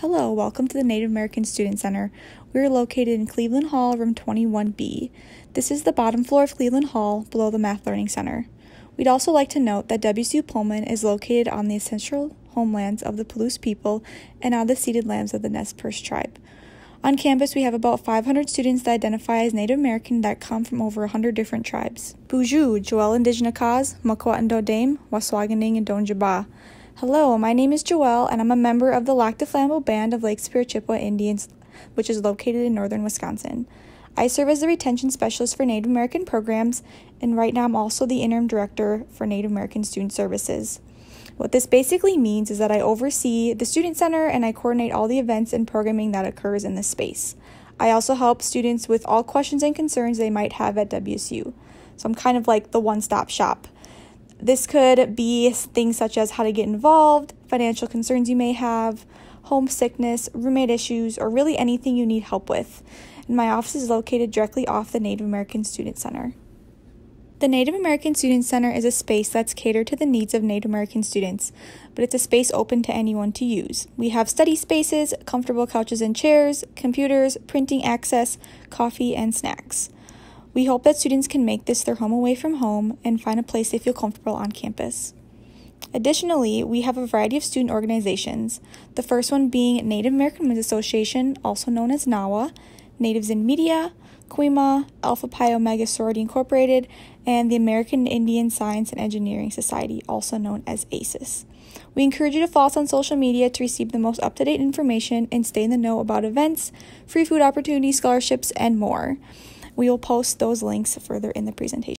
Hello, welcome to the Native American Student Center. We are located in Cleveland Hall, room 21B. This is the bottom floor of Cleveland Hall, below the Math Learning Center. We'd also like to note that WSU Pullman is located on the essential homelands of the Palouse people and on the ceded lands of the Nez Perce tribe. On campus, we have about 500 students that identify as Native American that come from over 100 different tribes. Boujou, Joel Indigenous, Makwat and Dodame, Waswaganing and Donjaba. Hello, my name is Joelle, and I'm a member of the Lac de Flambeau Band of Lake Superior Chippewa Indians, which is located in northern Wisconsin. I serve as the retention specialist for Native American programs, and right now I'm also the interim director for Native American Student Services. What this basically means is that I oversee the student center and I coordinate all the events and programming that occurs in this space. I also help students with all questions and concerns they might have at WSU. So I'm kind of like the one stop shop this could be things such as how to get involved, financial concerns you may have, homesickness, roommate issues, or really anything you need help with. And my office is located directly off the Native American Student Center. The Native American Student Center is a space that's catered to the needs of Native American students, but it's a space open to anyone to use. We have study spaces, comfortable couches and chairs, computers, printing access, coffee, and snacks. We hope that students can make this their home away from home and find a place they feel comfortable on campus. Additionally, we have a variety of student organizations, the first one being Native American Women's Association, also known as NAWA, Natives in Media, Quima, Alpha Pi Omega Sorority Incorporated, and the American Indian Science and Engineering Society, also known as ACES. We encourage you to follow us on social media to receive the most up to date information and stay in the know about events, free food opportunities, scholarships, and more. We will post those links further in the presentation.